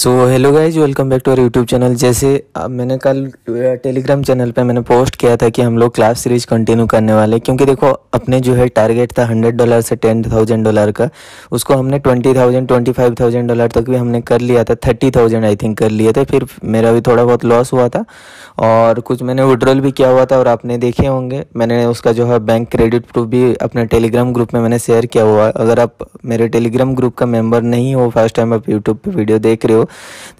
so hello guys welcome back to our YouTube channel जैसे अब मैंने कल टेलीग्राम चैनल पे मैंने पोस्ट किया था कि हम लोग क्लास सीरीज कंटिन्यू करने वाले क्योंकि देखो अपने जो है टारगेट था हंड्रेड डॉलर से टेन थाउजेंड डॉलर का उसको हमने twenty thousand twenty five thousand dollar तक भी हमने कर लिया था थर्टी थाउजेंड आई थिंक कर लिए थे फिर मेरा भी थोड़ा बहुत लॉस हुआ था और कुछ मैंने विड्रॉल भी किया हुआ था और आपने देखे होंगे मैंने उसका जो है बैंक क्रेडिट प्रूफ भी अपने टेलीग्राम ग्रुप में मैंने शेयर किया हुआ अगर आप मेरे टेलीग्राम ग्रुप का मेम्बर नहीं हो फर्स्ट टाइम आप यूट्यूब पर वीडियो देख रहे हो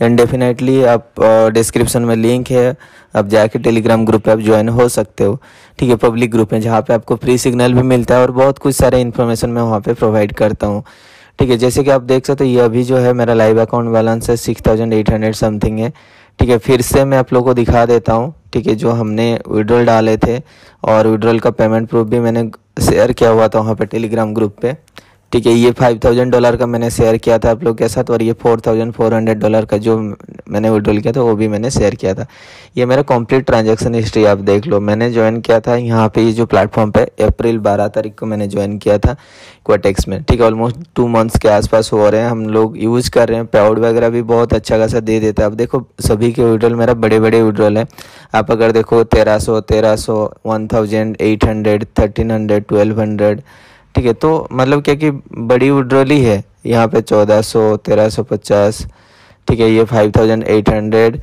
देन डेफिनेटली आप डिस्क्रिप्शन uh, में लिंक है आप जाके टेलीग्राम ग्रुप पे आप ज्वाइन हो सकते हो ठीक है पब्लिक ग्रुप में जहाँ पे आपको फ्री सिग्नल भी मिलता है और बहुत कुछ सारे इन्फॉर्मेशन मैं वहाँ पे प्रोवाइड करता हूँ ठीक है जैसे कि आप देख सकते हो ये अभी जो है मेरा लाइव अकाउंट बैलेंस है six thousand eight hundred something है ठीक है फिर से मैं आप लोग को दिखा देता हूँ ठीक है जो हमने विड्रॉल डाले थे और विड्रॉल का पेमेंट प्रूफ भी मैंने शेयर किया हुआ था वहाँ पे टेलीग्राम ग्रुप पे ठीक है ये फाइव थाउजेंड डॉलर का मैंने शेयर किया था आप लोग के साथ और ये four thousand four hundred dollar का जो मैंने विड्रॉल किया था वो भी मैंने शेयर किया था ये मेरा कंप्लीट ट्रांजैक्शन हिस्ट्री आप देख लो मैंने ज्वाइन किया था यहाँ पे ये जो प्लेटफॉर्म पे अप्रैल बारह तारीख को मैंने ज्वाइन किया था क्वाटेक्स में ठीक है ऑलमोस्ट टू मंथ्स के आसपास हो रहे हैं हम लोग यूज़ कर रहे हैं प्राउड वगैरह भी बहुत अच्छा खासा दे देता है अब देखो सभी के विड्रॉल मेरा बड़े बड़े विड्रॉल है आप अगर देखो तेरह सौ तेरह सौ one thousand eight hundred thirteen hundred twelve hundred ठीक है तो मतलब क्या कि बड़ी उड्रोली है यहाँ पे चौदह सौ तेरह सौ पचास ठीक है ये फाइव थाउजेंड एट हंड्रेड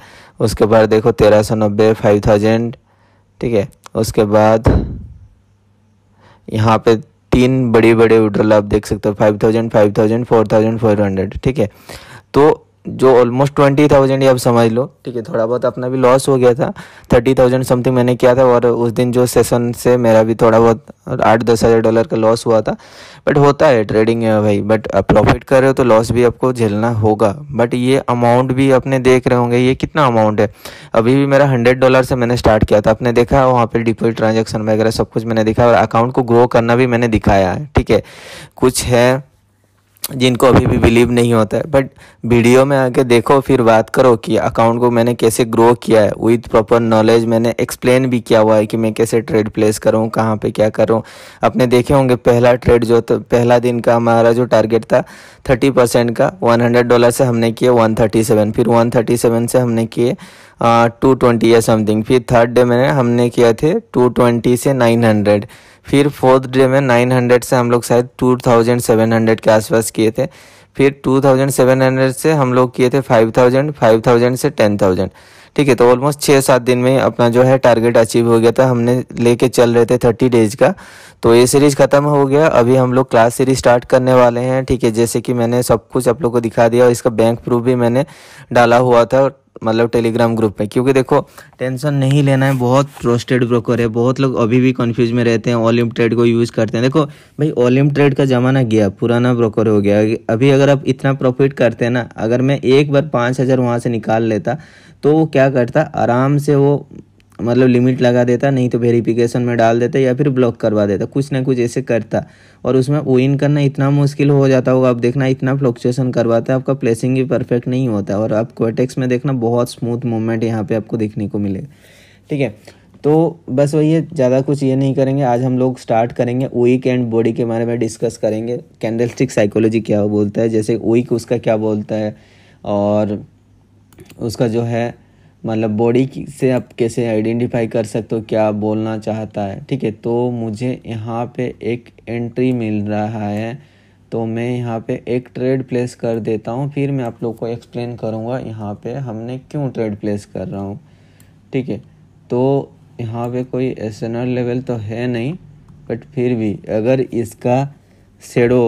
उसके बाद देखो तेरह सौ नब्बे फाइव थाउजेंड ठीक है उसके बाद यहाँ पे तीन बड़ी बड़े उड्रोल आप देख सकते हो five thousand five thousand four thousand four hundred ठीक है तो जो ऑलमोस्ट ट्वेंटी थाउजेंड ही अब समझ लो ठीक है थोड़ा बहुत अपना भी लॉस हो गया था थर्टी थाउजेंड समथिंग मैंने किया था और उस दिन जो सेशन से मेरा भी थोड़ा बहुत आठ दस हज़ार डॉलर का लॉस हुआ था बट होता है ट्रेडिंग भाई बट आप प्रॉफिट कर रहे हो तो लॉस भी आपको झेलना होगा बट ये अमाउंट भी अपने देख रहे होंगे ये कितना अमाउंट है अभी भी मेरा हंड्रेड डॉलर से मैंने स्टार्ट किया था आपने देखा वहाँ पर डिपोजिट ट्रांजेक्शन वगैरह सब कुछ मैंने देखा और अकाउंट को ग्रो करना भी मैंने दिखाया है ठीक है कुछ है जिनको अभी भी बिलीव नहीं होता है बट वीडियो में आके देखो फिर बात करो कि अकाउंट को मैंने कैसे ग्रो किया है विथ प्रॉपर नॉलेज मैंने एक्सप्लेन भी किया हुआ है कि मैं कैसे ट्रेड प्लेस करूँ कहाँ पे क्या करूँ आपने देखे होंगे पहला ट्रेड जो तो पहला दिन का हमारा जो टारगेट था थर्टी परसेंट का वन हंड्रेड डॉलर से हमने किए वन थर्टी सेवन फिर वन थर्टी सेवन से हमने किए टू ट्वेंटी या समथिंग फिर थर्ड डे में हमने किया थे टू ट्वेंटी से नाइन हंड्रेड फिर फोर्थ डे में नाइन हंड्रेड से हम लोग शायद टू थाउजेंड सेवन हंड्रेड के आसपास किए थे फिर टू थाउजेंड सेवन हंड्रेड से हम लोग किए थे फाइव थाउजेंड फाइव थाउजेंड से टेन थाउजेंड ठीक है तो ऑलमोस्ट छः सात दिन में अपना जो है टारगेट अचीव हो गया था हमने लेके चल रहे थे थर्टी डेज का तो ये सीरीज ख़त्म हो गया अभी हम लोग क्लास सीरीज स्टार्ट करने वाले हैं ठीक है जैसे कि मैंने सब कुछ आप लोग को दिखा दिया और इसका बैंक प्रूफ भी मैंने डाला हुआ था मतलब टेलीग्राम ग्रुप पे क्योंकि देखो टेंशन नहीं लेना है बहुत ट्रस्टेड ब्रोकर है बहुत लोग अभी भी कंफ्यूज में रहते हैं ओलिम ट्रेड को यूज़ करते हैं देखो भाई ओलिम ट्रेड का ज़माना गया पुराना ब्रोकर हो गया अभी अगर आप इतना प्रॉफिट करते हैं ना अगर मैं एक बार पाँच हज़ार वहाँ से निकाल लेता तो वो क्या करता आराम से वो मतलब लिमिट लगा देता नहीं तो वेरिफिकेशन में डाल देता या फिर ब्लॉक करवा देता कुछ ना कुछ ऐसे करता और उसमें विन करना इतना मुश्किल हो जाता होगा आप देखना इतना फ्लक्चुएसन करवाता है आपका प्लेसिंग भी परफेक्ट नहीं होता और आप क्वेटेक्स में देखना बहुत स्मूथ मूवमेंट यहाँ पर आपको देखने को मिलेगा ठीक है तो बस वही है ज़्यादा कुछ ये नहीं करेंगे आज हम लोग स्टार्ट करेंगे वीक एंड बॉडी के बारे में डिस्कस करेंगे कैंडल स्टिक साइकोलॉजी क्या बोलता है जैसे वीक उसका क्या बोलता है और उसका जो है मतलब बॉडी से आप कैसे आइडेंटिफाई कर सकते हो क्या बोलना चाहता है ठीक है तो मुझे यहाँ पे एक एंट्री मिल रहा है तो मैं यहाँ पे एक ट्रेड प्लेस कर देता हूँ फिर मैं आप लोग को एक्सप्लेन करूँगा यहाँ पे हमने क्यों ट्रेड प्लेस कर रहा हूँ ठीक है तो यहाँ पे कोई एस लेवल तो है नहीं बट फिर भी अगर इसका शेडो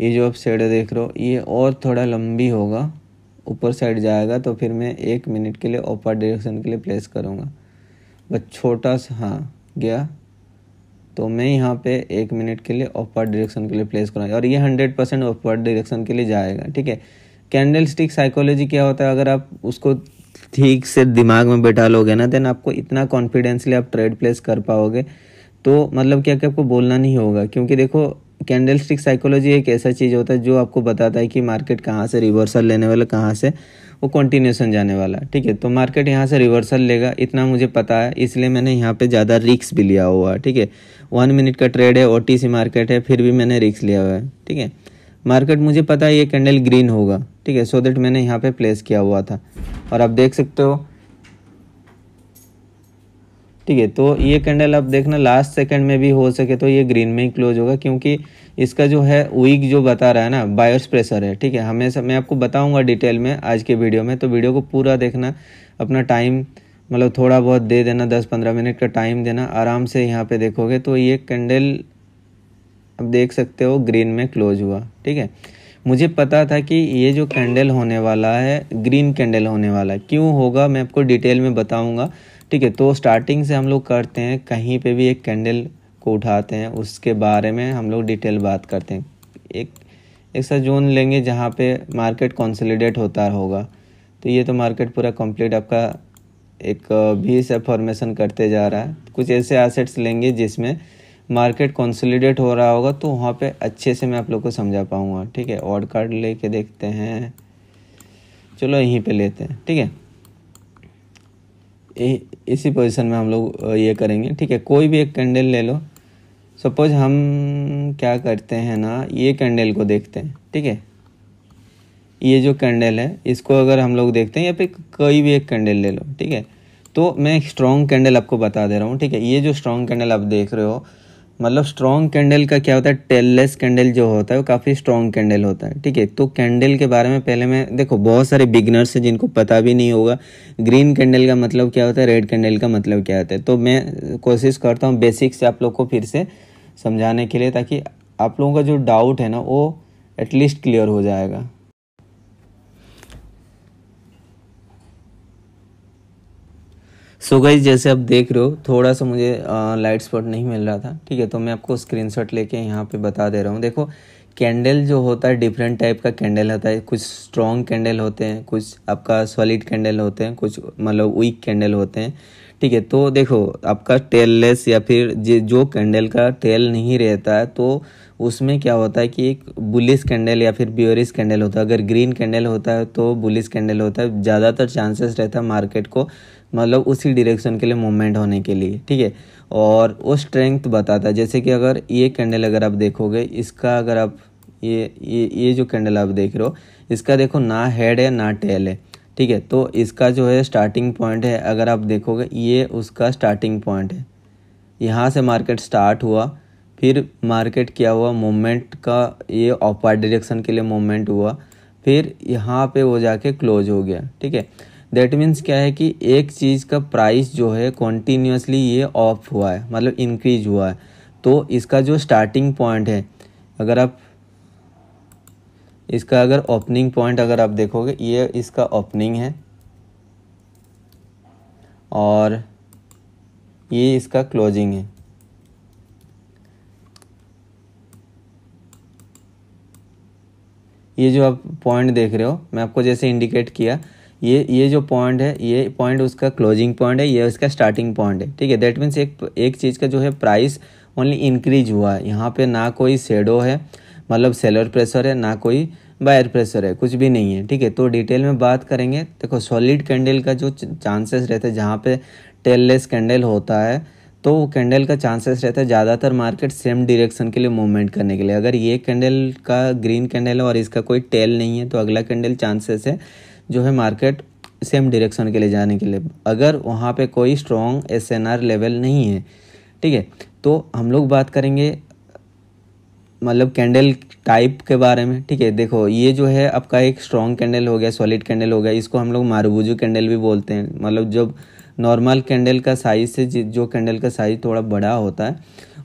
ये जो आप शेडो देख रहे हो ये और थोड़ा लंबी होगा ऊपर साइड जाएगा तो फिर मैं एक मिनट के लिए ऊपर डायरेक्शन के लिए प्लेस करूँगा बस छोटा सा हाँ गया तो मैं यहाँ पे एक मिनट के लिए ऑपर डायरेक्शन के लिए प्लेस करूँगा और ये हंड्रेड परसेंट ऑपर डायरेक्शन के लिए जाएगा ठीक है कैंडल स्टिक साइकोलॉजी क्या होता है अगर आप उसको ठीक से दिमाग में बैठा लोगे ना देन आपको इतना कॉन्फिडेंसली आप ट्रेड प्लेस कर पाओगे तो मतलब क्या कि आपको बोलना नहीं होगा क्योंकि देखो कैंडल स्टिक साइकोलॉजी एक ऐसा चीज़ होता है जो आपको बताता है कि मार्केट कहाँ से रिवर्सल लेने वाला कहाँ से वो कंटिन्यूसन जाने वाला ठीक है तो मार्केट यहाँ से रिवर्सल लेगा इतना मुझे पता है इसलिए मैंने यहाँ पे ज़्यादा रिक्स भी लिया हुआ है ठीक है वन मिनट का ट्रेड है ओ मार्केट है फिर भी मैंने रिक्स लिया हुआ है ठीक है मार्केट मुझे पता है ये कैंडल ग्रीन होगा ठीक है सो देट मैंने यहाँ पर प्लेस किया हुआ था और आप देख सकते हो ठीक है तो ये कैंडल आप देखना लास्ट सेकंड में भी हो सके तो ये ग्रीन में ही क्लोज होगा क्योंकि इसका जो है वीक जो बता रहा है ना बायर्स प्रेशर है ठीक है हमेशा मैं आपको बताऊंगा डिटेल में आज के वीडियो में तो वीडियो को पूरा देखना अपना टाइम मतलब थोड़ा बहुत दे देना दस पंद्रह मिनट का टाइम देना आराम से यहाँ पे देखोगे तो ये कैंडल अब देख सकते हो ग्रीन में क्लोज हुआ ठीक है मुझे पता था कि ये जो कैंडल होने वाला है ग्रीन कैंडल होने वाला है क्यों होगा मैं आपको डिटेल में बताऊंगा ठीक है तो स्टार्टिंग से हम लोग करते हैं कहीं पे भी एक कैंडल को उठाते हैं उसके बारे में हम लोग डिटेल बात करते हैं एक ऐसा जोन लेंगे जहाँ पे मार्केट कंसोलिडेट होता होगा तो ये तो मार्केट पूरा कंप्लीट आपका एक भी से फॉर्मेशन करते जा रहा है कुछ ऐसे एसेट्स लेंगे जिसमें मार्केट कंसोलिडेट हो रहा होगा तो वहाँ पे अच्छे से मैं आप लोग को समझा पाऊँगा ठीक है ऑड कार्ड लेके देखते हैं चलो यहीं पे लेते हैं ठीक है इसी पोजीशन में हम लोग ये करेंगे ठीक है कोई भी एक कैंडल ले लो सपोज हम क्या करते हैं ना ये कैंडल को देखते हैं ठीक है ये जो कैंडल है इसको अगर हम लोग देखते हैं या फिर कोई भी एक कैंडल ले लो ठीक है तो मैं एक स्ट्रॉन्ग कैंडल आपको बता दे रहा हूँ ठीक है ये जो स्ट्रॉन्ग कैंडल आप देख रहे हो मतलब स्ट्रॉन्ग कैंडल का क्या होता है टेललेस कैंडल जो होता है वो काफ़ी स्ट्रॉन्ग कैंडल होता है ठीक है तो कैंडल के बारे में पहले मैं देखो बहुत सारे बिगनर्स हैं जिनको पता भी नहीं होगा ग्रीन कैंडल का मतलब क्या होता है रेड कैंडल का मतलब क्या होता है तो मैं कोशिश करता हूँ बेसिक से आप लोग को फिर से समझाने के लिए ताकि आप लोगों का जो डाउट है ना वो एटलीस्ट क्लियर हो जाएगा सो so गई जैसे आप देख रहे हो थोड़ा सा मुझे लाइट स्पॉट नहीं मिल रहा था ठीक है तो मैं आपको स्क्रीनशॉट लेके यहाँ पे बता दे रहा हूँ देखो कैंडल जो होता है डिफरेंट टाइप का कैंडल होता है कुछ स्ट्रॉन्ग कैंडल होते हैं कुछ आपका सॉलिड कैंडल होते हैं कुछ मतलब वीक कैंडल होते हैं ठीक है तो देखो आपका टेललेस या फिर जो कैंडल का टेल नहीं रहता है तो उसमें क्या होता है कि एक बुलिस कैंडल या फिर ब्योरिस कैंडल होता है अगर ग्रीन कैंडल होता है तो बुलिस कैंडल होता है ज़्यादातर चांसेस रहता है मार्केट को मतलब उसी डरेक्शन के लिए मूवमेंट होने के लिए ठीक है और वो स्ट्रेंथ बताता है जैसे कि अगर ये कैंडल अगर आप देखोगे इसका अगर आप ये ये ये जो कैंडल आप देख रहे हो इसका देखो ना हेड है ना टेल है ठीक है तो इसका जो है स्टार्टिंग पॉइंट है अगर आप देखोगे ये उसका स्टार्टिंग पॉइंट है यहाँ से मार्केट स्टार्ट हुआ फिर मार्केट क्या हुआ मोमेंट का ये ऑपर डायरेक्शन के लिए मोमेंट हुआ फिर यहाँ पे वो जाके क्लोज हो गया ठीक है दैट मीन्स क्या है कि एक चीज़ का प्राइस जो है कॉन्टीन्यूसली ये ऑफ हुआ है मतलब इंक्रीज हुआ है तो इसका जो स्टार्टिंग पॉइंट है अगर आप इसका अगर ओपनिंग पॉइंट अगर आप देखोगे ये इसका ओपनिंग है और ये इसका क्लोजिंग है ये जो आप पॉइंट देख रहे हो मैं आपको जैसे इंडिकेट किया ये ये जो पॉइंट है ये पॉइंट उसका क्लोजिंग पॉइंट है ये उसका स्टार्टिंग पॉइंट है ठीक है दैट मीन्स एक एक चीज़ का जो है प्राइस ओनली इंक्रीज हुआ है यहाँ पे ना कोई शेडो है मतलब सेलर प्रेशर है ना कोई बायर प्रेशर है कुछ भी नहीं है ठीक है तो डिटेल में बात करेंगे देखो सॉलिड कैंडल का जो चांसेस रहते हैं जहाँ पे टेललेस कैंडल होता है तो वो कैंडल का चांसेस रहता है ज़्यादातर मार्केट सेम डिरेक्शन के लिए मूवमेंट करने के लिए अगर ये कैंडल का ग्रीन कैंडल है और इसका कोई टेल नहीं है तो अगला कैंडल चांसेस है जो है मार्केट सेम डिरेक्शन के लिए जाने के लिए अगर वहाँ पे कोई स्ट्रॉन्ग एस लेवल नहीं है ठीक है तो हम लोग बात करेंगे मतलब कैंडल टाइप के बारे में ठीक है देखो ये जो है आपका एक स्ट्रॉन्ग कैंडल हो गया सॉलिड कैंडल हो गया इसको हम लोग मारबूजू कैंडल भी बोलते हैं मतलब जब नॉर्मल कैंडल का साइज से जो कैंडल का साइज थोड़ा बड़ा होता है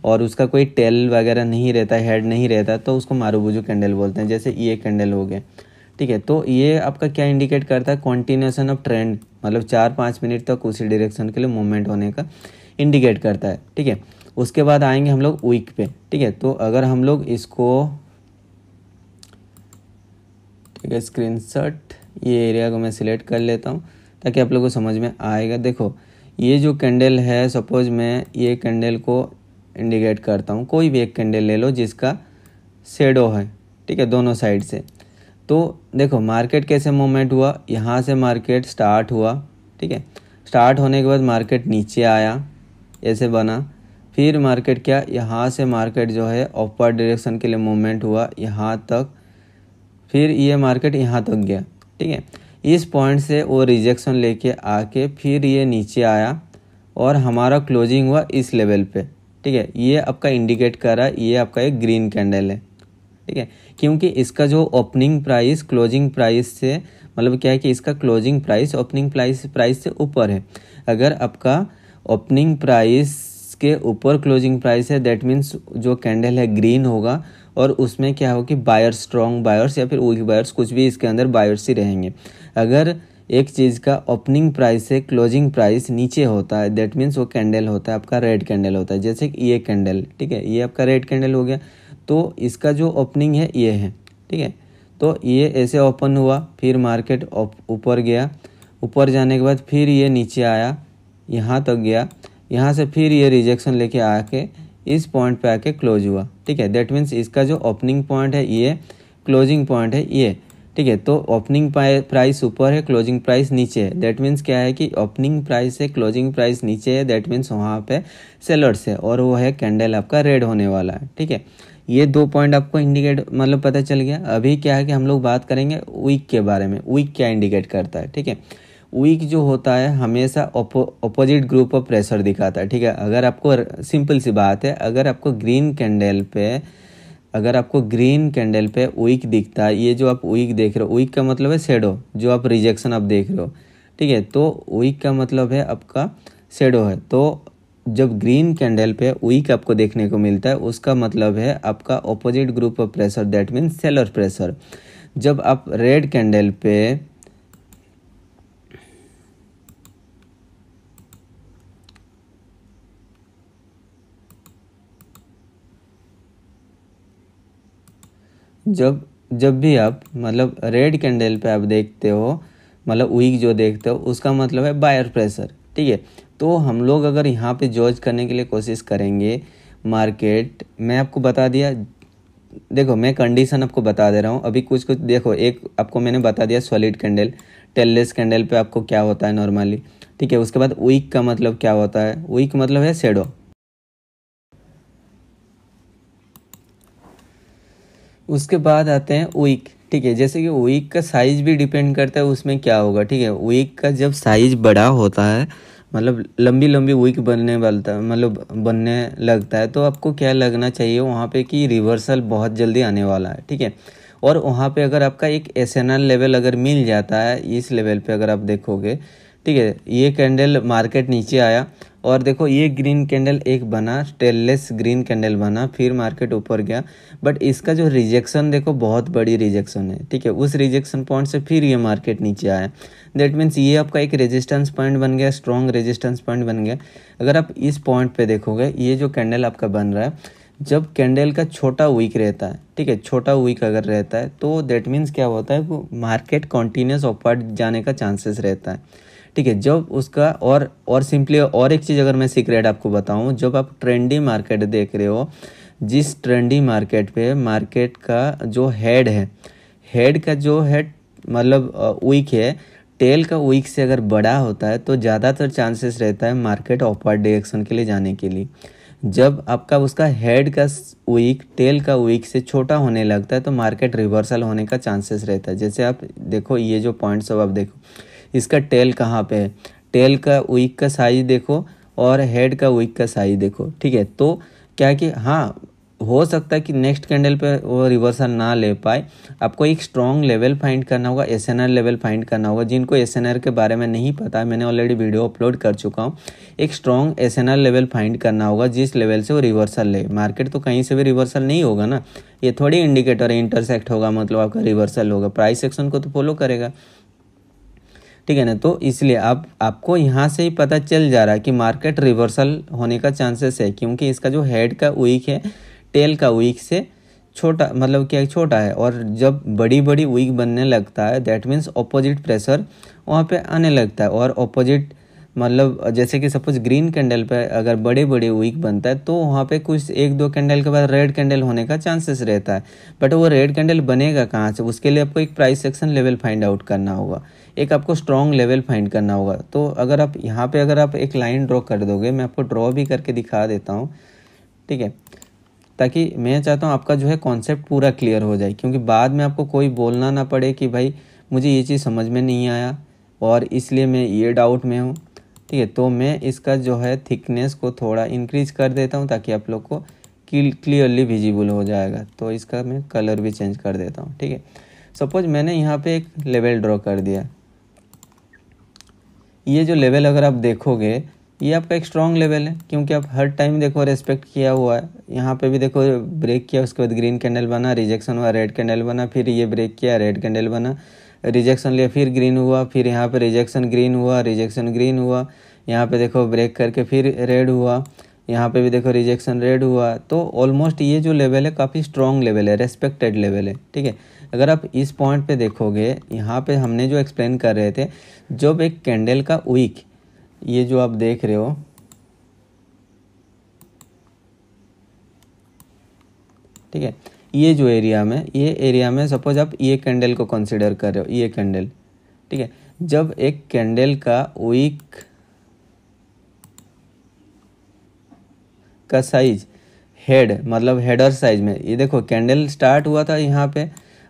और उसका कोई टेल वगैरह नहीं रहता हेड नहीं रहता तो उसको मारूबुजू कैंडल बोलते हैं जैसे ये कैंडल हो गया ठीक है तो ये आपका क्या इंडिकेट करता है कॉन्टिन्यूसन ऑफ ट्रेंड मतलब चार पाँच मिनट तक उसी डायरेक्शन के लिए मूवमेंट होने का इंडिकेट करता है ठीक है उसके बाद आएंगे हम लोग वीक पे ठीक है तो अगर हम लोग इसको ठीक है स्क्रीनशॉट ये एरिया को मैं सिलेक्ट कर लेता हूँ ताकि आप लोगों को समझ में आएगा देखो ये जो कैंडल है सपोज मैं ये कैंडल को इंडिकेट करता हूँ कोई भी एक कैंडल ले लो जिसका शेडो है ठीक है दोनों साइड से तो देखो मार्केट कैसे मूवमेंट हुआ यहाँ से मार्केट स्टार्ट हुआ ठीक है स्टार्ट होने के बाद मार्केट नीचे आया ऐसे बना फिर मार्केट क्या यहाँ से मार्केट जो है अपर डायरेक्शन के लिए मूवमेंट हुआ यहाँ तक फिर ये मार्केट यहाँ तक गया ठीक है इस पॉइंट से वो रिजेक्शन लेके आके फिर ये नीचे आया और हमारा क्लोजिंग हुआ इस लेवल पे ठीक है ये आपका इंडिकेट कर रहा है ये आपका एक ग्रीन कैंडल है ठीक है क्योंकि इसका जो ओपनिंग प्राइस क्लोजिंग प्राइस से मतलब क्या है कि इसका closing price opening price price से ऊपर है अगर आपका ओपनिंग प्राइस के ऊपर क्लोजिंग प्राइस है दैट मीन्स जो कैंडल है ग्रीन होगा और उसमें क्या हो कि बायर्स स्ट्रॉन्ग बायर्स या फिर वीक बायर्स कुछ भी इसके अंदर बायर्स ही रहेंगे अगर एक चीज़ का ओपनिंग प्राइस से क्लोजिंग प्राइस नीचे होता है दैट मीन्स वो कैंडल होता है आपका रेड कैंडल होता है जैसे कि ये कैंडल ठीक है ये आपका रेड कैंडल हो गया तो इसका जो ओपनिंग है ये है ठीक है तो ये ऐसे ओपन हुआ फिर मार्केट ऊपर गया ऊपर जाने के बाद फिर ये नीचे आया यहाँ तक तो गया यहाँ से फिर ये रिजेक्शन लेके आके इस पॉइंट पे आके क्लोज हुआ ठीक है दैट मीन्स इसका जो ओपनिंग पॉइंट है ये क्लोजिंग पॉइंट है ये ठीक है तो ओपनिंग प्राइस ऊपर है क्लोजिंग प्राइस नीचे है दैट मीन्स क्या है कि ओपनिंग प्राइस है क्लोजिंग प्राइस नीचे है दैट मीन्स वहाँ पे सेलर्स है और वो है कैंडल आपका रेड होने वाला है ठीक है ये दो पॉइंट आपको इंडिकेट मतलब पता चल गया अभी क्या है कि हम लोग बात करेंगे वीक के बारे में वीक क्या इंडिकेट करता है ठीक है वीक जो होता है हमेशा ऑपोजिट ग्रुप ऑफ प्रेशर दिखाता है ठीक है अगर आपको सिंपल सी बात है अगर आपको ग्रीन कैंडल पे अगर आपको ग्रीन कैंडल पे वीक दिखता है ये जो आप वीक देख रहे हो वीक का मतलब है शेडो जो आप रिजेक्शन आप देख रहे हो ठीक है तो वीक का मतलब है आपका शेडो है तो जब ग्रीन कैंडल पे वीक आपको देखने को मिलता है उसका मतलब है आपका opposite group of pressure that means seller pressure जब आप रेड कैंडल पे जब जब भी आप मतलब रेड कैंडल पे आप देखते हो मतलब वीक जो देखते हो उसका मतलब है बायर प्रेशर ठीक है तो हम लोग अगर यहाँ पे जॉज करने के लिए कोशिश करेंगे मार्केट मैं आपको बता दिया देखो मैं कंडीशन आपको बता दे रहा हूँ अभी कुछ कुछ देखो एक आपको मैंने बता दिया सॉलिड कैंडल टेललेस कैंडल पे आपको क्या होता है नॉर्मली ठीक है उसके बाद वीक का मतलब क्या होता है वीक मतलब है शेडो उसके बाद आते हैं वीक ठीक है जैसे कि वीक का साइज भी डिपेंड करता है उसमें क्या होगा ठीक है वीक का जब साइज बड़ा होता है मतलब लंबी लंबी वीक बनने वाला मतलब बनने लगता है तो आपको क्या लगना चाहिए वहाँ पे कि रिवर्सल बहुत जल्दी आने वाला है ठीक है और वहाँ पे अगर आपका एक एस लेवल अगर मिल जाता है इस लेवल पे अगर आप देखोगे ठीक है ये कैंडल मार्केट नीचे आया और देखो ये ग्रीन कैंडल एक बना स्टेनलेस ग्रीन कैंडल बना फिर मार्केट ऊपर गया बट इसका जो रिजेक्शन देखो बहुत बड़ी रिजेक्शन है ठीक है उस रिजेक्शन पॉइंट से फिर ये मार्केट नीचे आया दैट मीन्स ये आपका एक रेजिस्टेंस पॉइंट बन गया स्ट्रॉन्ग रेजिस्टेंस पॉइंट बन गया अगर आप इस पॉइंट पर देखोगे ये जो कैंडल आपका बन रहा है जब कैंडल का छोटा वीक रहता है ठीक है छोटा वीक अगर रहता है तो देट मीन्स क्या होता है मार्केट कॉन्टीन्यूस अपवर्ड जाने का चांसेस रहता है ठीक है जब उसका और और सिंपली और एक चीज़ अगर मैं सीक्रेट आपको बताऊं जब आप ट्रेंडी मार्केट देख रहे हो जिस ट्रेंडी मार्केट पे मार्केट का जो हेड है हेड का जो मतलब, है मतलब वीक है टेल का वीक से अगर बड़ा होता है तो ज़्यादातर चांसेस रहता है मार्केट अपवर्ड डायरेक्शन के लिए जाने के लिए जब आपका उसका हेड का वीक टेल का वीक से छोटा होने लगता है तो मार्केट रिवर्सल होने का चांसेस रहता है जैसे आप देखो ये जो पॉइंट्स अब आप देखो इसका टेल कहाँ पे है टेल का विक का साइज देखो और हेड का विक का साइज देखो ठीक है तो क्या कि हाँ हो सकता है कि नेक्स्ट कैंडल पे वो रिवर्सल ना ले पाए आपको एक स्ट्रॉन्ग लेवल फाइंड करना होगा एस लेवल फाइंड करना होगा जिनको एस के बारे में नहीं पता मैंने ऑलरेडी वीडियो अपलोड कर चुका हूँ एक स्ट्रॉन्ग एस लेवल फाइंड करना होगा जिस लेवल से वो रिवर्सल ले मार्केट तो कहीं से भी रिवर्सल नहीं होगा ना ये थोड़ी इंडिकेटर है इंटरसेक्ट होगा मतलब आपका रिवर्सल होगा प्राइस सेक्शन को तो फॉलो करेगा ठीक है ना तो इसलिए आप आपको यहाँ से ही पता चल जा रहा है कि मार्केट रिवर्सल होने का चांसेस है क्योंकि इसका जो हेड का वीक है टेल का वीक से छोटा मतलब क्या छोटा है और जब बड़ी बड़ी वीक बनने लगता है दैट मीन्स ऑपोजिट प्रेशर वहाँ पे आने लगता है और ऑपोजिट मतलब जैसे कि सपोज ग्रीन कैंडल पर अगर बड़े बड़े वीक बनता है तो वहाँ पे कुछ एक दो कैंडल के बाद रेड कैंडल होने का चांसेस रहता है बट वो रेड कैंडल बनेगा कहाँ से उसके लिए आपको एक price section level find out करना होगा एक आपको स्ट्रॉन्ग लेवल फाइंड करना होगा तो अगर आप यहाँ पे अगर आप एक लाइन ड्रॉ कर दोगे मैं आपको ड्रॉ भी करके दिखा देता हूँ ठीक है ताकि मैं चाहता हूँ आपका जो है कॉन्सेप्ट पूरा क्लियर हो जाए क्योंकि बाद में आपको कोई बोलना ना पड़े कि भाई मुझे ये चीज़ समझ में नहीं आया और इसलिए मैं ये डाउट में हूँ ठीक है तो मैं इसका जो है थिकनेस को थोड़ा इंक्रीज कर देता हूँ ताकि आप लोग को क्लियरली विजिबल हो जाएगा तो इसका मैं कलर भी चेंज कर देता हूँ ठीक है सपोज मैंने यहाँ पे एक लेवल ड्रॉ कर दिया ये जो लेवल अगर आप देखोगे ये आपका एक स्ट्रॉन्ग लेवल है क्योंकि आप हर टाइम देखो रेस्पेक्ट किया हुआ है यहाँ पे भी देखो ब्रेक किया उसके बाद ग्रीन कैंडल बना रिजेक्शन हुआ रेड कैंडल बना फिर ये ब्रेक किया रेड कैंडल बना रिजेक्शन लिया फिर ग्रीन हुआ फिर यहाँ पे रिजेक्शन ग्रीन हुआ रिजेक्शन ग्रीन हुआ यहाँ पे देखो ब्रेक करके फिर रेड हुआ यहाँ पे भी देखो रिजेक्शन रेड हुआ तो ऑलमोस्ट ये जो लेवल है काफ़ी स्ट्रॉन्ग लेवल है रेस्पेक्टेड लेवल है ठीक है अगर आप इस पॉइंट पे देखोगे यहाँ पे हमने जो एक्सप्लेन कर रहे थे जब एक कैंडल का वीक ये जो आप देख रहे हो ठीक है ये जो एरिया में ये एरिया में सपोज आप ये कैंडल को कंसिडर कर रहे हो ये कैंडल ठीक है जब एक कैंडल का वीक का साइज हेड मतलब हेडर साइज में ये देखो कैंडल स्टार्ट हुआ था यहाँ पे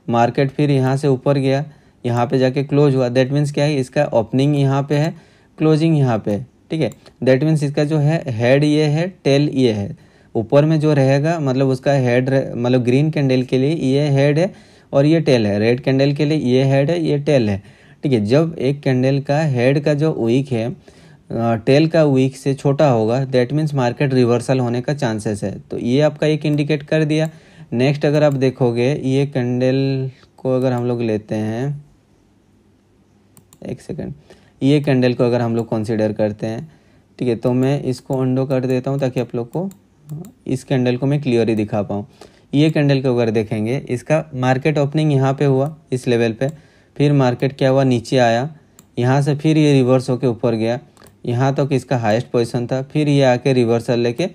मार्केट फिर यहाँ से ऊपर गया यहाँ पे जाके क्लोज हुआ दैट मीन्स क्या है इसका ओपनिंग यहाँ पे है क्लोजिंग यहाँ पे ठीक है दैट मीन्स इसका जो है हेड ये है टेल ये है ऊपर में जो रहेगा मतलब उसका हेड मतलब ग्रीन कैंडल के लिए ये हेड है और ये टेल है रेड कैंडल के लिए ये हेड है ये टेल है ठीक है जब एक कैंडल का हेड का जो वीक है टेल का वीक से छोटा होगा दैट मीन्स मार्केट रिवर्सल होने का चांसेस है तो ये आपका एक इंडिकेट कर दिया नेक्स्ट अगर आप देखोगे ये कैंडल को अगर हम लोग लेते हैं एक सेकेंड ये कैंडल को अगर हम लोग कंसिडर करते हैं ठीक है तो मैं इसको अंडो कर देता हूँ ताकि आप लोग को इस कैंडल को मैं क्लियर ही दिखा पाऊँ ये कैंडल को अगर देखेंगे इसका मार्केट ओपनिंग यहाँ पे हुआ इस लेवल पे फिर मार्केट क्या हुआ नीचे आया यहाँ से फिर ये रिवर्स होके ऊपर गया यहाँ तक तो इसका हाईएस्ट पोजीशन था फिर ये आके रिवर्सल लेके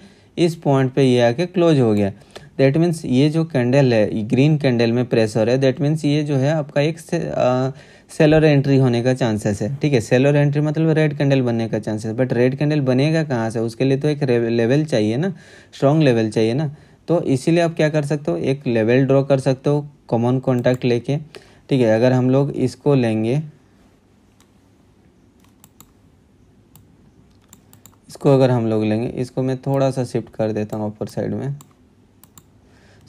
इस पॉइंट पे ये आके क्लोज हो गया दैट मीन्स ये जो कैंडल है ग्रीन कैंडल में प्रेशर है दैट मीन्स ये जो है आपका एक से, आ, सेलर एंट्री होने का चांसेस है ठीक है सेलर एंट्री मतलब रेड कैंडल बनने का चांसेस बट रेड कैंडल बनेगा कहाँ से उसके लिए तो एक लेवल चाहिए ना स्ट्रॉन्ग लेवल चाहिए ना तो इसीलिए आप क्या कर सकते हो एक लेवल ड्रॉ कर सकते हो कॉमन कॉन्टैक्ट लेके ठीक है अगर हम लोग इसको लेंगे इसको अगर हम लोग लेंगे इसको मैं थोड़ा सा शिफ्ट कर देता हूँ अपर साइड में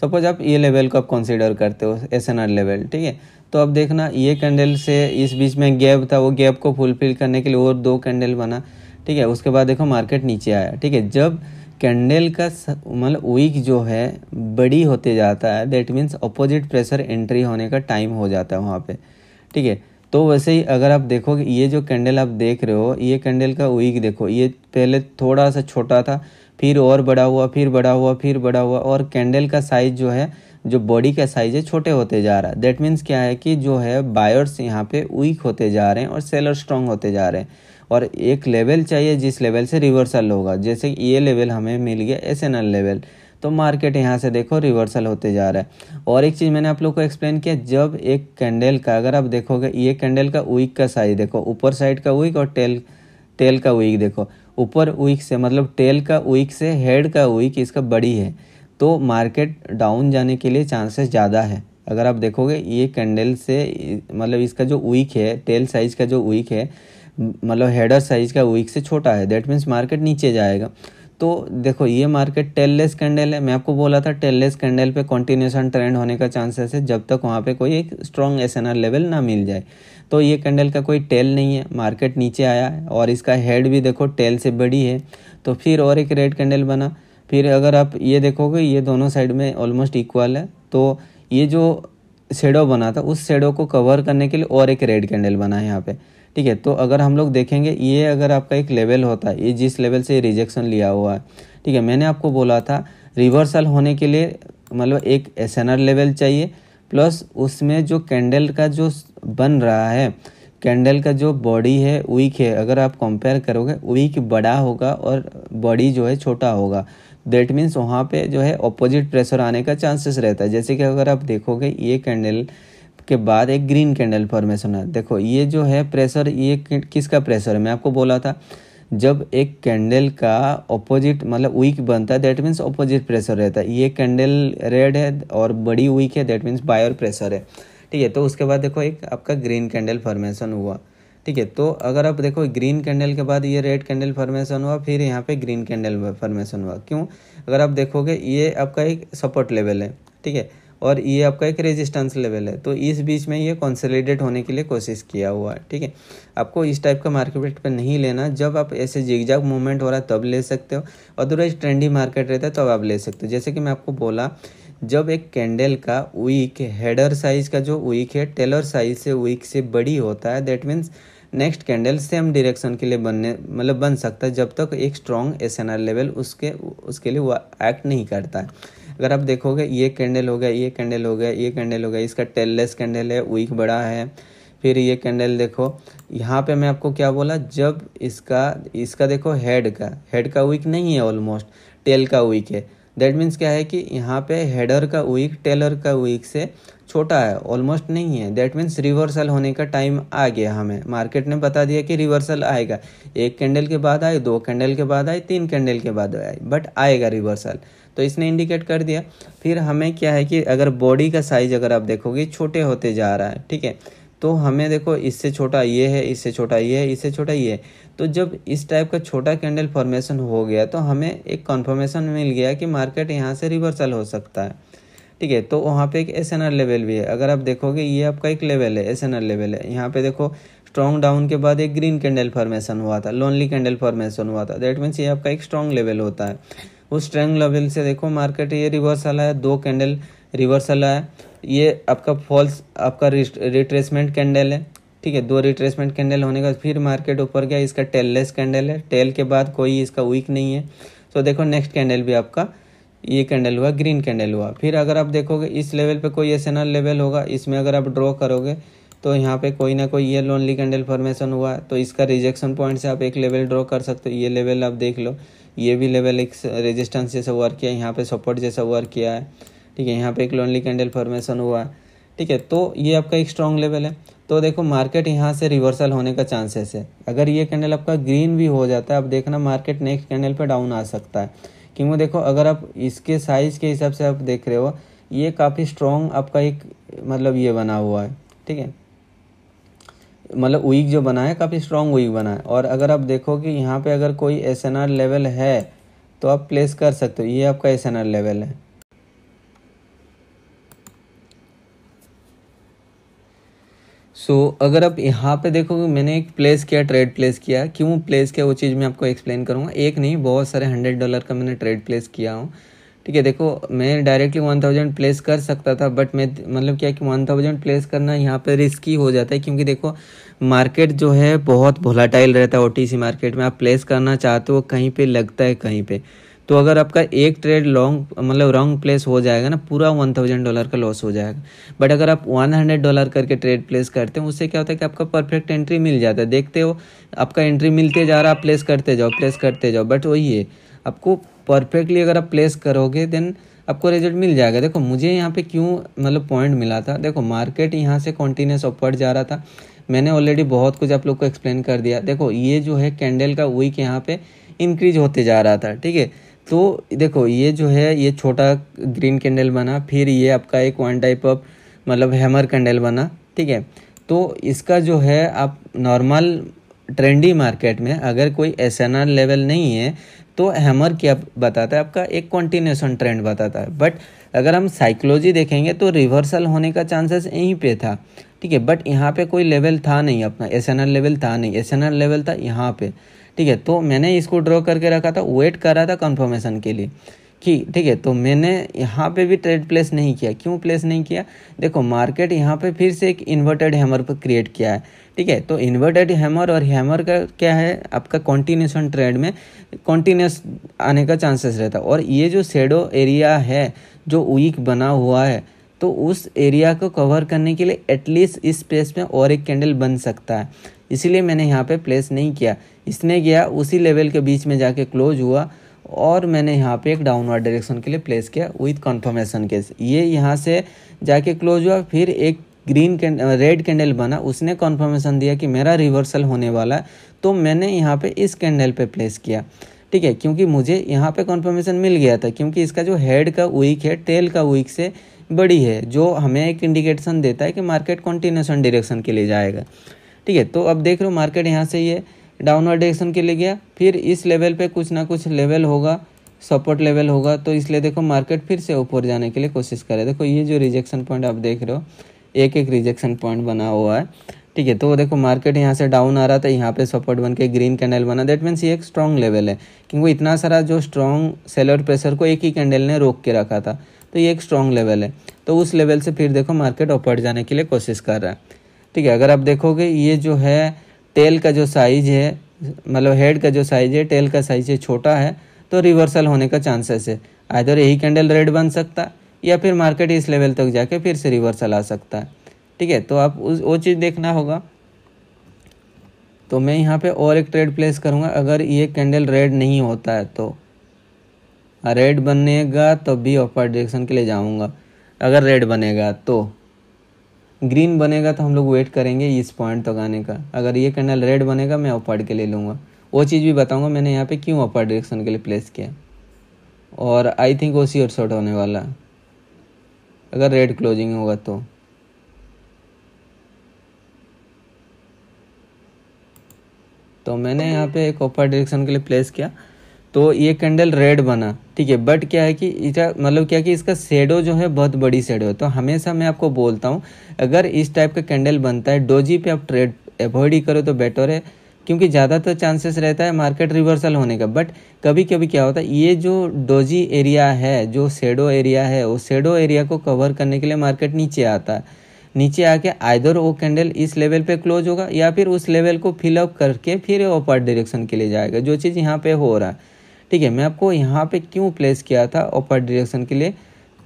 सपोज आप ये लेवल को आप कंसीडर करते हो एस एन आर लेवल ठीक है तो अब देखना ये कैंडल से इस बीच में गैप था वो गैप को फुलफिल करने के लिए और दो कैंडल बना ठीक है उसके बाद देखो मार्केट नीचे आया ठीक है जब कैंडल का मतलब वीक जो है बड़ी होते जाता है that means opposite pressure entry होने का टाइम हो जाता है वहाँ पे ठीक है तो वैसे ही अगर आप देखोगे ये जो कैंडल आप देख रहे हो ये कैंडल का वीक देखो ये पहले थोड़ा सा छोटा था फिर और बड़ा हुआ फिर बड़ा हुआ फिर बड़ा हुआ और कैंडल का साइज़ जो है जो बॉडी का साइज़ है छोटे होते जा रहा है दैट मीन्स क्या है कि जो है बायर्स यहाँ पे वीक होते जा रहे हैं और सेलर स्ट्रांग होते जा रहे हैं और एक लेवल चाहिए जिस लेवल से रिवर्सल होगा जैसे ये लेवल हमें मिल गया एस लेवल तो मार्केट यहाँ से देखो रिवर्सल होते जा रहा है और एक चीज़ मैंने आप लोग को एक्सप्लेन किया जब एक कैंडल का अगर आप देखोगे ये कैंडल का वीक का साइज देखो ऊपर साइड का वीक और टेल टेल का वीक देखो ऊपर वीक से मतलब टेल का वीक से हेड का वीक इसका बड़ी है तो मार्केट डाउन जाने के लिए चांसेस ज़्यादा है अगर आप देखोगे ये कैंडल से मतलब इसका जो वीक है टेल साइज़ का जो वीक है मतलब हेडर साइज़ का वीक से छोटा है दैट मीन्स मार्केट नीचे जाएगा तो देखो ये मार्केट टेललेस कैंडल है मैं आपको बोला था टेललेस कैंडल पे कंटिन्यूसन ट्रेंड होने का चांसेस है जब तक वहाँ पे कोई एक स्ट्रॉन्ग एस लेवल ना मिल जाए तो ये कैंडल का कोई टेल नहीं है मार्केट नीचे आया है और इसका हेड भी देखो टेल से बड़ी है तो फिर और एक रेड कैंडल बना फिर अगर आप ये देखोगे ये दोनों साइड में ऑलमोस्ट इक्वल है तो ये जो शेडो बना था उस शेडो को कवर करने के लिए और एक रेड कैंडल बना है यहाँ पर ठीक है तो अगर हम लोग देखेंगे ये अगर आपका एक लेवल होता है ये जिस लेवल से रिजेक्शन लिया हुआ है ठीक है मैंने आपको बोला था रिवर्सल होने के लिए मतलब एक एस लेवल चाहिए प्लस उसमें जो कैंडल का जो बन रहा है कैंडल का जो बॉडी है वीक है अगर आप कंपेयर करोगे वीक बड़ा होगा और बॉडी जो है छोटा होगा दैट मीन्स वहाँ पे जो है ऑपोजिट प्रेशर आने का चांसेस रहता है जैसे कि अगर आप देखोगे ये कैंडल के बाद एक ग्रीन कैंडल फॉर्मेशन है देखो ये जो है प्रेशर ये किसका प्रेशर है मैं आपको बोला था जब एक कैंडल का ऑपोजिट मतलब वीक बनता है दैट मीन्स ऑपोजिट प्रेशर रहता है ये कैंडल रेड है और बड़ी वीक है दैट मीन्स बायर प्रेशर है ठीक है तो उसके बाद देखो एक आपका ग्रीन कैंडल फॉर्मेशन हुआ ठीक है तो अगर आप देखो ग्रीन कैंडल के बाद ये रेड कैंडल फॉर्मेशन हुआ फिर यहाँ पे ग्रीन कैंडल फॉर्मेशन हुआ क्यों अगर आप देखोगे ये आपका एक सपोर्ट लेवल है ठीक है और ये आपका एक रेजिस्टेंस लेवल है तो इस बीच में ये कंसोलिडेट होने के लिए कोशिश किया हुआ है ठीक है आपको इस टाइप का मार्केट पर नहीं लेना जब आप ऐसे जिगजाग मूवमेंट हो रहा है तब ले सकते हो अदरवाइज ट्रेंडी मार्केट रहता है तब आप ले सकते हो जैसे कि मैं आपको बोला जब एक कैंडल का वीक हेडर साइज का जो वीक है टेलर साइज से वीक से बड़ी होता है that means next candle same direction के लिए बनने मतलब बन सकता है जब तक एक स्ट्रॉन्ग एस लेवल उसके उसके लिए वो एक्ट नहीं करता है अगर आप देखोगे ये कैंडल हो गया ये कैंडल हो गया ये कैंडल हो गया इसका टेललेस कैंडल है वीक बड़ा है फिर ये कैंडल देखो यहाँ पे मैं आपको क्या बोला जब इसका इसका देखो हेड का हेड का वीक नहीं है ऑलमोस्ट टेल का वीक है दैट मीन्स क्या है कि यहाँ पे हेडर का वीक टेलर का वीक से छोटा है ऑलमोस्ट नहीं है दैट मीन्स रिवर्सल होने का टाइम आ गया हमें मार्केट ने बता दिया कि रिवर्सल आएगा एक कैंडल के बाद आए दो कैंडल के बाद आए तीन कैंडल के बाद आए बट आएगा रिवर्सल तो इसने इंडिकेट कर दिया फिर हमें क्या है कि अगर बॉडी का साइज अगर आप देखोगे छोटे होते जा रहा है ठीक है तो हमें देखो इससे छोटा ये है इससे छोटा ये है इससे छोटा ये है तो जब इस टाइप का छोटा कैंडल फॉर्मेशन हो गया तो हमें एक कन्फर्मेशन मिल गया कि मार्केट यहाँ से रिवर्सल हो सकता है ठीक है तो वहाँ पे एक एस लेवल भी है अगर आप देखोगे ये आपका एक लेवल है एस लेवल है यहाँ पे देखो स्ट्रॉन्ग डाउन के बाद एक ग्रीन कैंडल फॉर्मेशन हुआ था लोनली कैंडल फॉर्मेशन हुआ था दैट मीन्स ये आपका एक स्ट्रॉन्ग लेवल होता है उस स्ट्रेंग लेवल से देखो मार्केट ये रिवर्सल है दो कैंडल रिवर्सल है ये आपका फॉल्स आपका रिट्रेसमेंट कैंडल है ठीक है दो रिट्रेसमेंट कैंडल होने के बाद फिर मार्केट ऊपर गया इसका टेललेस कैंडल है टेल के बाद कोई इसका वीक नहीं है तो देखो नेक्स्ट कैंडल भी आपका ये कैंडल हुआ ग्रीन कैंडल हुआ फिर अगर आप देखोगे इस लेवल पे कोई एस लेवल होगा इसमें अगर आप ड्रॉ करोगे तो यहाँ पे कोई ना कोई ये लोनली कैंडल फॉर्मेशन हुआ तो इसका रिजेक्शन पॉइंट से आप एक लेवल ड्रॉ कर सकते हो ये लेवल आप देख लो ये भी लेवल एक रेजिस्टेंस जैसा वर्क किया है यहाँ पे सपोर्ट जैसा वर्क किया है ठीक है यहाँ पे एक लोनली कैंडल फॉर्मेशन हुआ है ठीक है तो ये आपका एक स्ट्रॉन्ग लेवल है तो देखो मार्केट यहाँ से रिवर्सल होने का चांसेस है अगर ये कैंडल आपका ग्रीन भी हो जाता है आप देखना मार्केट नेक्स्ट कैंडल पर डाउन आ सकता है क्योंकि देखो अगर आप इसके साइज़ के हिसाब से आप देख रहे हो ये काफ़ी स्ट्रॉन्ग आपका एक मतलब ये बना हुआ है ठीक है मतलब वीक जो बना है काफ़ी स्ट्रॉन्ग वीक बना है और अगर आप देखो कि यहाँ पे अगर कोई एस लेवल है तो आप प्लेस कर सकते हो ये आपका एस लेवल है सो so, अगर आप यहाँ पे देखो कि मैंने एक प्लेस किया ट्रेड प्लेस किया क्यों प्लेस किया वो चीज़ मैं आपको एक्सप्लेन करूँगा एक नहीं बहुत सारे हंड्रेड डॉलर का मैंने ट्रेड प्लेस किया हूँ ठीक है देखो मैं डायरेक्टली वन थाउजेंड प्लेस कर सकता था बट मैं मतलब क्या कि वन थाउजेंड प्लेस करना यहाँ पे रिस्की हो जाता है क्योंकि देखो मार्केट जो है बहुत भोलाटाइल रहता है ओ मार्केट में आप प्लेस करना चाहते हो कहीं पर लगता है कहीं पर तो अगर आपका एक ट्रेड लॉन्ग मतलब रॉन्ग प्लेस हो जाएगा ना पूरा वन थाउजेंड डॉलर का लॉस हो जाएगा बट अगर आप वन हंड्रेड डॉलर करके ट्रेड प्लेस करते हैं उससे क्या होता है कि आपका परफेक्ट एंट्री मिल जाता है देखते हो आपका एंट्री मिलते जा रहा है आप प्लेस करते जाओ प्लेस करते जाओ बट वही है आपको परफेक्टली अगर आप प्लेस करोगे देन आपको रिजल्ट मिल जाएगा देखो मुझे यहाँ पे क्यों मतलब पॉइंट मिला था देखो मार्केट यहाँ से कॉन्टीन्यूस अपवर्ड जा रहा था मैंने ऑलरेडी बहुत कुछ आप लोग को एक्सप्लेन कर दिया देखो ये जो है कैंडल का वीक यहाँ पे इंक्रीज होते जा रहा था ठीक है तो देखो ये जो है ये छोटा ग्रीन कैंडल बना फिर ये आपका एक वन टाइप ऑफ मतलब हैमर कैंडल बना ठीक है तो इसका जो है आप नॉर्मल ट्रेंडी मार्केट में अगर कोई एस लेवल नहीं है तो हैमर क्या बताता है आपका एक कॉन्टिन्यूसन ट्रेंड बताता है बट अगर हम साइकोलॉजी देखेंगे तो रिवर्सल होने का चांसेस यहीं पे था ठीक है बट यहाँ पे कोई लेवल था नहीं अपना एस लेवल था नहीं एस लेवल था यहाँ पे ठीक है तो मैंने इसको ड्रॉ करके रखा था वेट कर रहा था कन्फर्मेशन के लिए कि ठीक है तो मैंने यहाँ पे भी ट्रेड प्लेस नहीं किया क्यों प्लेस नहीं किया देखो मार्केट यहाँ पे फिर से एक इन्वर्टेड हैमर पर क्रिएट किया है ठीक है तो इन्वर्टेड हैमर और हैमर का क्या है आपका कॉन्टीन्यूसन ट्रेड में कॉन्टीन्यूस आने का चांसेस रहता है और ये जो शेडो एरिया है जो वीक बना हुआ है तो उस एरिया को कवर करने के लिए एटलीस्ट इस स्पेस में और एक कैंडल बन सकता है इसीलिए मैंने यहाँ पे प्लेस नहीं किया इसने गया उसी लेवल के बीच में जाके क्लोज हुआ और मैंने यहाँ पे एक डाउनवर्ड डायरेक्शन के लिए प्लेस किया विथ कन्फर्मेशन केस ये यहाँ से जाके क्लोज हुआ फिर एक ग्रीन रेड कैंडल बना उसने कन्फर्मेशन दिया कि मेरा रिवर्सल होने वाला है तो मैंने यहाँ पे इस कैंडल पे प्लेस किया ठीक है क्योंकि मुझे यहाँ पे कन्फर्मेशन मिल गया था क्योंकि इसका जो हेड का वीक है टेल का वीक से बड़ी है जो हमें एक इंडिकेशन देता है कि मार्केट कॉन्टीन्यूसन डायरेक्शन के लिए जाएगा ठीक है तो अब देख लो मार्केट यहाँ से ये यह डाउनवर्ड डायरेक्शन के लिए गया फिर इस लेवल पे कुछ ना कुछ लेवल होगा सपोर्ट लेवल होगा तो इसलिए देखो मार्केट फिर से ऊपर जाने के लिए कोशिश करे देखो ये जो रिजेक्शन पॉइंट आप देख रहे हो एक एक रिजेक्शन पॉइंट बना हुआ है ठीक है तो देखो मार्केट यहाँ से डाउन आ रहा था यहाँ पे सपोर्ट बन के ग्रीन कैंडल बना देट मीन्स ये एक स्ट्रॉन्ग लेवल है क्योंकि इतना सारा जो स्ट्रॉन्ग सेलर प्रेशर को एक ही कैंडल ने रोक के रखा था तो ये एक स्ट्रॉन्ग लेवल है तो उस लेवल से फिर देखो मार्केट ऊपर जाने के लिए कोशिश कर रहा है ठीक है अगर आप देखोगे ये जो है टेल का जो साइज है मतलब हेड का जो साइज है टेल का साइज है छोटा है तो रिवर्सल होने का चांसेस है आइधर यही कैंडल रेड बन सकता है या फिर मार्केट इस लेवल तक जाके फिर से रिवर्सल आ सकता है ठीक है तो आप उस वो चीज़ देखना होगा तो मैं यहाँ पे और एक ट्रेड प्लेस करूँगा अगर ये कैंडल रेड नहीं होता है तो रेड बनेगा तो भी अपर डायरेक्शन के लिए जाऊँगा अगर रेड बनेगा तो ग्रीन बनेगा तो हम लोग वेट करेंगे इस पॉइंट तक आने का अगर ये कैंडल रेड बनेगा मैं अपर्ड के ले लूँगा वो चीज़ भी बताऊँगा मैंने यहाँ पे क्यों अपर डायरेक्शन के लिए प्लेस किया और आई थिंक वो और शॉर्ट होने वाला अगर रेड क्लोजिंग होगा तो तो मैंने यहाँ पे एक अपर डायरेक्शन के लिए प्लेस किया तो ये कैंडल रेड बना ठीक है बट मतलब क्या है कि इसका मतलब क्या कि इसका शेडो जो है बहुत बड़ी शेडो है तो हमेशा मैं आपको बोलता हूँ अगर इस टाइप का कैंडल बनता है डोजी पे आप ट्रेड अवॉइड ही करो तो बेटर है क्योंकि ज़्यादातर तो चांसेस रहता है मार्केट रिवर्सल होने का बट कभी कभी क्या होता है ये जो डोजी एरिया है जो शेडो एरिया है वो शेडो एरिया को कवर करने के लिए मार्केट नीचे आता है नीचे आके आइधर वो कैंडल इस लेवल पे क्लोज होगा या फिर उस लेवल को फिलअप करके फिर ऑपर डायरेक्शन के लिए जाएगा जो चीज़ यहाँ पे हो रहा है ठीक है मैं आपको यहाँ पे क्यों प्लेस किया था अपर डिरेक्शन के लिए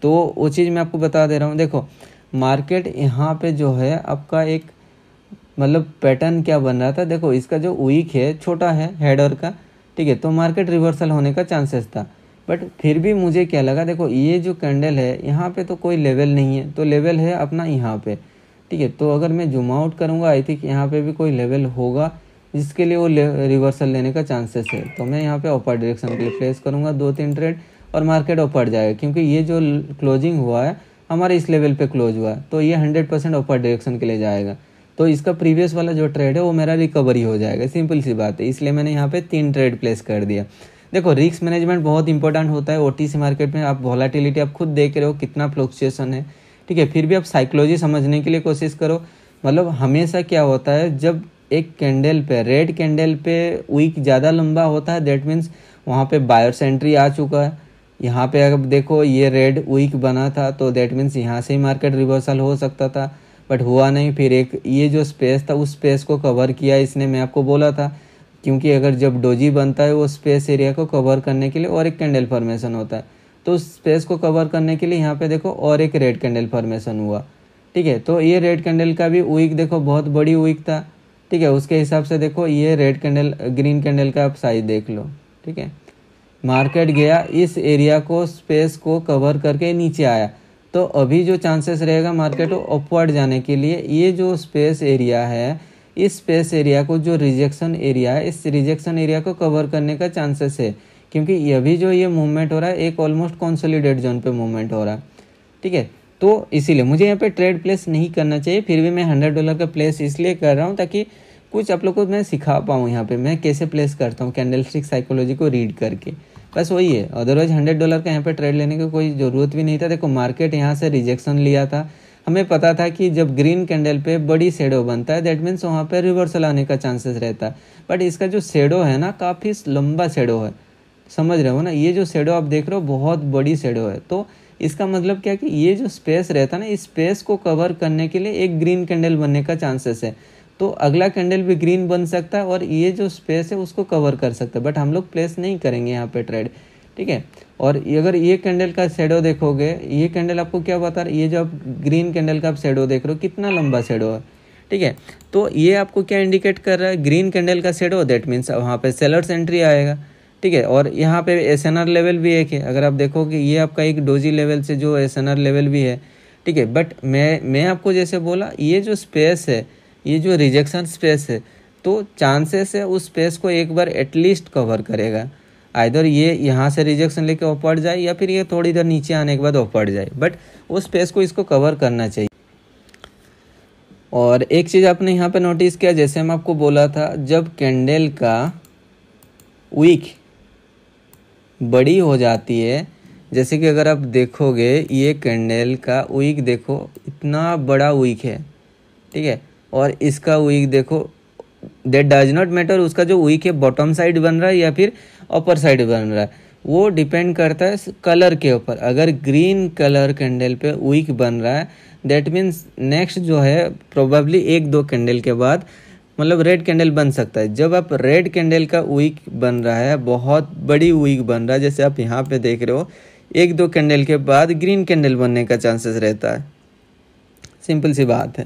तो वो चीज़ मैं आपको बता दे रहा हूँ देखो मार्केट यहाँ पे जो है आपका एक मतलब पैटर्न क्या बन रहा था देखो इसका जो वीक है छोटा है हेडर का ठीक है तो मार्केट रिवर्सल होने का चांसेस था बट फिर भी मुझे क्या लगा देखो ये जो कैंडल है यहाँ पे तो कोई लेवल नहीं है तो लेवल है अपना यहाँ पे ठीक है तो अगर मैं जूम आउट करूँगा आई थिंक यहाँ पे भी कोई लेवल होगा जिसके लिए वो ले, रिवर्सल लेने का चांसेस है तो मैं यहाँ पे अपर डायरेक्शन के लिए प्लेस करूँगा दो तीन ट्रेड और मार्केट ऊपर जाएगा क्योंकि ये जो क्लोजिंग हुआ है हमारे इस लेवल पे क्लोज हुआ है तो ये हंड्रेड परसेंट ऊपर डायरेक्शन के लिए जाएगा तो इसका प्रीवियस वाला जो ट्रेड है वो मेरा रिकवरी हो जाएगा सिंपल सी बात है इसलिए मैंने यहाँ पे तीन ट्रेड प्लेस कर दिया देखो रिस्क मैनेजमेंट बहुत इंपॉर्टेंट होता है ओ मार्केट में आप वॉलाटिलिटी आप खुद देख रहे हो कितना फ्लक्चुएसन है ठीक है फिर भी आप साइकोलॉजी समझने के लिए कोशिश करो मतलब हमेशा क्या होता है जब एक कैंडल पे रेड कैंडल पे वीक ज़्यादा लंबा होता है दैट मीन्स वहाँ पे बायर्स एंट्री आ चुका है यहाँ पे अगर देखो ये रेड वीक बना था तो दैट मीन्स यहाँ से ही मार्केट रिवर्सल हो सकता था बट हुआ नहीं फिर एक ये जो स्पेस था उस स्पेस को कवर किया इसने मैं आपको बोला था क्योंकि अगर जब डोजी बनता है वो स्पेस एरिया को कवर करने के लिए और एक कैंडल फॉर्मेशन होता है तो उस स्पेस को कवर करने के लिए यहाँ पे देखो और एक रेड कैंडल फॉर्मेशन हुआ ठीक है तो ये रेड कैंडल का भी वीक देखो बहुत बड़ी वीक था ठीक है उसके हिसाब से देखो ये रेड कैंडल ग्रीन कैंडल का आप साइज देख लो ठीक है मार्केट गया इस एरिया को स्पेस को कवर करके नीचे आया तो अभी जो चांसेस रहेगा मार्केट अपवर्ड जाने के लिए ये जो स्पेस एरिया है इस स्पेस एरिया को जो रिजेक्शन एरिया है इस रिजेक्शन एरिया को कवर करने का चांसेस है क्योंकि अभी जो ये मूवमेंट हो रहा है एक ऑलमोस्ट कॉन्सोलीडेट जोन पे मूवमेंट हो रहा है ठीक है तो इसीलिए मुझे यहाँ पे ट्रेड प्लेस नहीं करना चाहिए फिर भी मैं हंड्रेड डॉलर का प्लेस इसलिए कर रहा हूँ ताकि कुछ आप लोग को मैं सिखा पाऊँ यहाँ पे मैं कैसे प्लेस करता हूँ कैंडल स्टिक साइकोलॉजी को रीड करके बस वही है अदरवाइज हंड्रेड डॉलर का यहाँ पे ट्रेड लेने की कोई ज़रूरत भी नहीं था देखो मार्केट यहाँ से रिजेक्शन लिया था हमें पता था कि जब ग्रीन कैंडल पे बड़ी शेडो बनता है दैट मीन्स वहाँ पे रिवर्सल आने का चांसेस रहता है बट इसका जो शेडो है ना काफ़ी लंबा शेडो है समझ रहे हो ना ये जो शेडो आप देख रहे हो बहुत बड़ी शेडो है तो इसका मतलब क्या कि ये जो स्पेस रहता है ना इस स्पेस को कवर करने के लिए एक ग्रीन कैंडल बनने का चांसेस है तो अगला कैंडल भी ग्रीन बन सकता है और ये जो स्पेस है उसको कवर कर सकता है बट हम लोग प्लेस नहीं करेंगे यहाँ पे ट्रेड ठीक है और अगर ये कैंडल का शेडो देखोगे ये कैंडल आपको क्या बता रहा है ये जो आप ग्रीन कैंडल का आप शेडो देख रहे हो कितना लंबा शेडो है ठीक है तो ये आपको क्या इंडिकेट कर रहा है ग्रीन कैंडल का शेडो दैट मीन्स वहाँ पे सेलर्स एंट्री आएगा ठीक है और यहाँ पे एस लेवल भी एक है अगर आप देखो कि ये आपका एक डोजी लेवल से जो एस लेवल भी है ठीक है बट मैं मैं आपको जैसे बोला ये जो स्पेस है ये जो रिजेक्शन स्पेस है तो चांसेस है उस स्पेस को एक बार एटलीस्ट कवर करेगा आइधर ये यहाँ से रिजेक्शन लेके ऑफर्ड जाए या फिर ये थोड़ी देर नीचे आने के बाद ऑफर्ड जाए बट उस स्पेस को इसको कवर करना चाहिए और एक चीज़ आपने यहाँ पे नोटिस किया जैसे मैं आपको बोला था जब कैंडल का वीक बड़ी हो जाती है जैसे कि अगर आप देखोगे ये कैंडल का उइक देखो इतना बड़ा उइक है ठीक है और इसका उइक देखो देट डज नॉट मैटर उसका जो वीक है बॉटम साइड बन रहा है या फिर अपर साइड बन रहा है वो डिपेंड करता है कलर के ऊपर अगर ग्रीन कलर कैंडल पे उइक बन रहा है दैट मीन्स नेक्स्ट जो है प्रोबेबली एक दो कैंडल के बाद मतलब रेड कैंडल बन सकता है जब आप रेड कैंडल का वीक बन रहा है बहुत बड़ी वीक बन रहा है जैसे आप यहाँ पे देख रहे हो एक दो कैंडल के बाद ग्रीन कैंडल बनने का चांसेस रहता है सिंपल सी बात है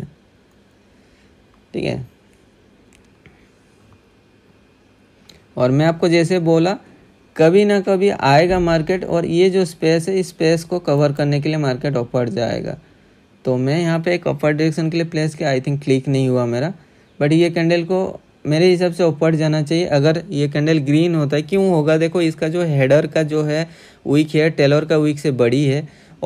ठीक है और मैं आपको जैसे बोला कभी ना कभी आएगा मार्केट और ये जो स्पेस है इस स्पेस को कवर करने के लिए मार्केट ऑफर जाएगा तो मैं यहाँ पे एक अपवर्ड डायरेक्शन के लिए प्लेस किया आई थिंक क्लिक नहीं हुआ मेरा बट ये कैंडल को मेरे हिसाब से ऊपर जाना चाहिए अगर ये कैंडल ग्रीन होता है क्यों होगा देखो इसका जो हेडर का जो है वीक है टेलर का वीक से बड़ी है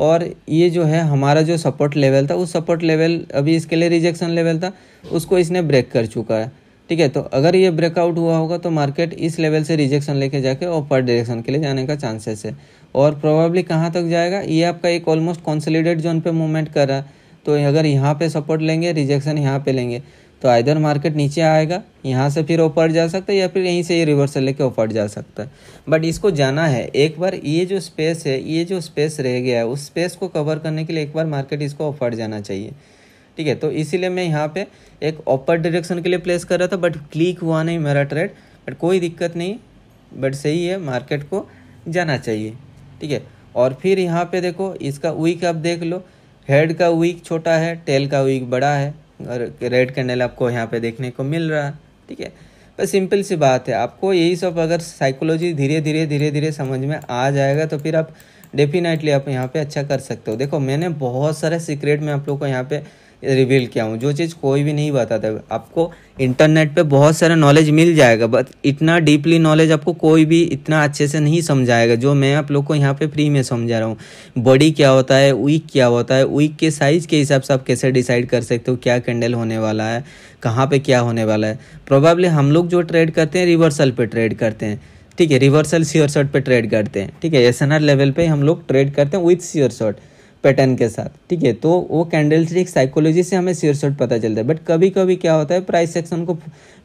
और ये जो है हमारा जो सपोर्ट लेवल था उस सपोर्ट लेवल अभी इसके लिए रिजेक्शन लेवल था उसको इसने ब्रेक कर चुका है ठीक है तो अगर ये ब्रेकआउट हुआ होगा तो मार्केट इस लेवल से रिजेक्शन लेके जाके ऊपर डायरेक्शन के लिए जाने का चांसेस है और प्रोबेबली कहाँ तक जाएगा ये आपका एक ऑलमोस्ट कॉन्सोलिडेट जोन पे मूवमेंट कर रहा है तो अगर यहाँ पे सपोर्ट लेंगे रिजेक्शन यहाँ पे लेंगे तो आइधर मार्केट नीचे आएगा यहाँ से फिर ऊपर जा सकता है या फिर यहीं से ये रिवर्सल लेके ऊपर जा सकता है बट इसको जाना है एक बार ये जो स्पेस है ये जो स्पेस रह गया है उस स्पेस को कवर करने के लिए एक बार मार्केट इसको ऊपर जाना चाहिए ठीक है तो इसीलिए मैं यहाँ पे एक ऊपर डायरेक्शन के लिए प्लेस कर रहा था बट क्लिक हुआ नहीं मेरा ट्रेड बट कोई दिक्कत नहीं बट सही है मार्केट को जाना चाहिए ठीक है और फिर यहाँ पर देखो इसका वीक आप देख लो हेड का वीक छोटा है टेल का वीक बड़ा है और रेड कैंडल आपको यहाँ पे देखने को मिल रहा ठीक है बस सिंपल सी बात है आपको यही सब अगर साइकोलॉजी धीरे धीरे धीरे धीरे समझ में आ जाएगा तो फिर आप डेफिनेटली आप यहाँ पे अच्छा कर सकते हो देखो मैंने बहुत सारे सीक्रेट में आप लोग को यहाँ पे रिवील किया हूँ जो चीज़ कोई भी नहीं बताता आपको इंटरनेट पे बहुत सारा नॉलेज मिल जाएगा बट इतना डीपली नॉलेज आपको कोई भी इतना अच्छे से नहीं समझाएगा जो मैं आप लोग को यहाँ पे फ्री में समझा रहा हूँ बॉडी क्या होता है वीक क्या होता है वीक के साइज के हिसाब से आप कैसे डिसाइड कर सकते हो क्या कैंडल होने वाला है कहाँ पर क्या होने वाला है प्रोबेबली हम लोग जो ट्रेड करते हैं रिवर्सल पर ट्रेड करते हैं ठीक है रिवर्सल सियर शॉट पर ट्रेड करते हैं ठीक है एस लेवल पे हम लोग ट्रेड करते हैं विथ सियर शॉट पैटर्न के साथ ठीक है तो वो कैंडल स्टिक साइकोलॉजी से हमें सिरसट पता चलता है बट कभी कभी क्या होता है प्राइस सेक्शन को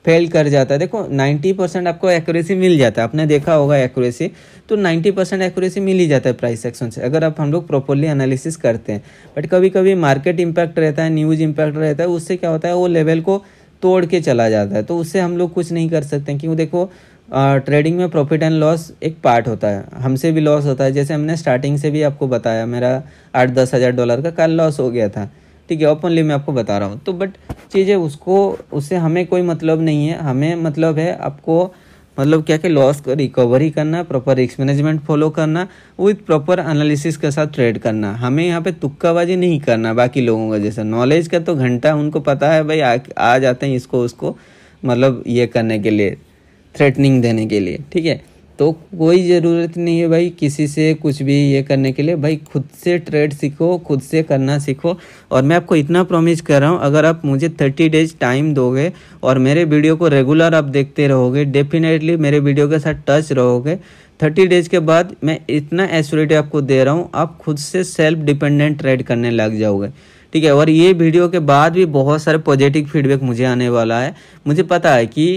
फेल कर जाता है देखो 90 परसेंट आपको एक्यूरेसी मिल जाता है आपने देखा होगा एक्यूरेसी तो 90 परसेंट एक्यूरेसी मिल ही जाता है प्राइस सेक्शन से अगर आप हम लोग प्रॉपरली एनालिसिस करते हैं बट कभी कभी मार्केट इम्पैक्ट रहता है न्यूज़ इम्पैक्ट रहता है उससे क्या होता है वो लेवल को तोड़ के चला जाता है तो उससे हम लोग कुछ नहीं कर सकते क्यों देखो ट्रेडिंग में प्रॉफिट एंड लॉस एक पार्ट होता है हमसे भी लॉस होता है जैसे हमने स्टार्टिंग से भी आपको बताया मेरा आठ दस हज़ार डॉलर का कल लॉस हो गया था ठीक है ओपनली मैं आपको बता रहा हूँ तो बट चीज़ें उसको उससे हमें कोई मतलब नहीं है हमें मतलब है आपको मतलब क्या कि लॉस को रिकवरी करना प्रॉपर रिस्क मैनेजमेंट फॉलो करना विथ प्रॉपर एनालिसिस के साथ ट्रेड करना हमें यहाँ पे तुक्काबाजी नहीं करना बाकी लोगों का जैसा नॉलेज का तो घंटा उनको पता है भाई आ, आ जाते हैं इसको उसको मतलब ये करने के लिए थ्रेटनिंग देने के लिए ठीक है तो कोई ज़रूरत नहीं है भाई किसी से कुछ भी ये करने के लिए भाई खुद से ट्रेड सीखो खुद से करना सीखो और मैं आपको इतना प्रॉमिस कर रहा हूँ अगर आप मुझे थर्टी डेज टाइम दोगे और मेरे वीडियो को रेगुलर आप देखते रहोगे डेफिनेटली मेरे वीडियो के साथ टच रहोगे थर्टी डेज के बाद मैं इतना एश्योरिटी आपको दे रहा हूँ आप खुद से सेल्फ डिपेंडेंट ट्रेड करने लग जाओगे ठीक है और ये वीडियो के बाद भी बहुत सारे पॉजिटिव फीडबैक मुझे आने वाला है मुझे पता है कि